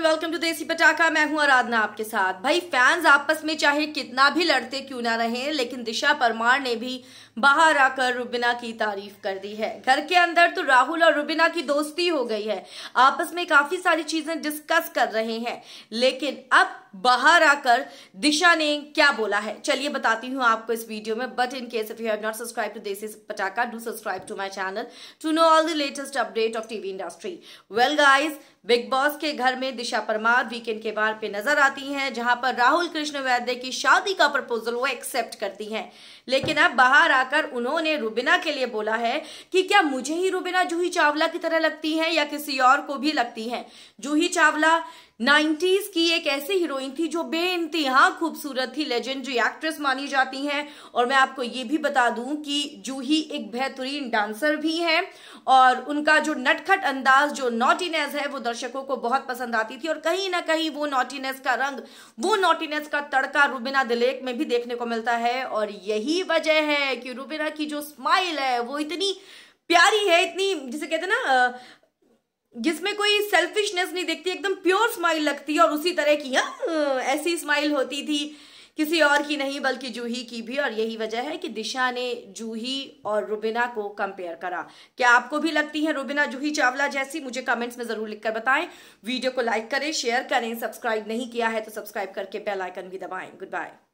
and welcome to देसी पटाखा मैं हूं आराधना आपके साथ भाई फैंस आपस में चाहे कितना भी लड़ते क्यों ना रहे लेकिन दिशा परमार ने भी बाहर आकर रुबिना की तारीफ कर दी है घर के अंदर तो राहुल और रुबिना की दोस्ती हो गई है आपस में काफी सारी चीजें डिस्कस कर रहे हैं लेकिन अब बाहर आकर दिशा ने क्या बोला है चलिए बताती हूँ आपको इस वीडियो में but in case if you have not subscribe to Patakha do subscribe to my channel to know all the latest update of TV industry well guys Big Boss के घर में दिशा परमार वीकेंड के बार पे नजर आती हैं जहां पर राहुल कृष्ण वैद्य की शादी का प्रपोजल वो एक्सेप्ट करती हैं लेकिन अब बाहर आकर उन्होंने रुबिना के लिए बोला है कि क्या मुझे ही रुबिना जूही चावला की तरह लगती है या किसी और को भी लगती है जूही चावला 90s की एक ऐसी हीरोइन थी जो बेइंतहा खूबसूरत थी लेजेंडरी एक्ट्रेस मानी जाती हैं और मैं आपको ये भी बता दूं कि जूही एक बेहतरीन डांसर भी हैं और उनका जो नटखट अंदाज जो नॉटीनेस है वो दर्शकों को बहुत पसंद आती थी और कहीं ना कहीं वो नॉटीनेस का रंग वो नॉटीनेस का तड़का रूबिना दिलेक में भी देखने को मिलता है और यही वजह है कि रूबिना की जो स्माइल है वो इतनी प्यारी है इतनी जिसे कहते हैं ना जिसमें कोई सेल्फिशनेस नहीं देखती एकदम प्योर स्माइल लगती है और उसी तरह की हाँ ऐसी स्माइल होती थी किसी और की नहीं बल्कि जूही की भी और यही वजह है कि दिशा ने जूही और रुबिना को कंपेयर करा क्या आपको भी लगती है रुबिना जूही चावला जैसी मुझे कमेंट्स में जरूर लिखकर बताएं वीडियो को लाइक करें शेयर करें सब्सक्राइब नहीं किया है तो सब्सक्राइब करके बेल आइकन भी दबाएं गुड बाय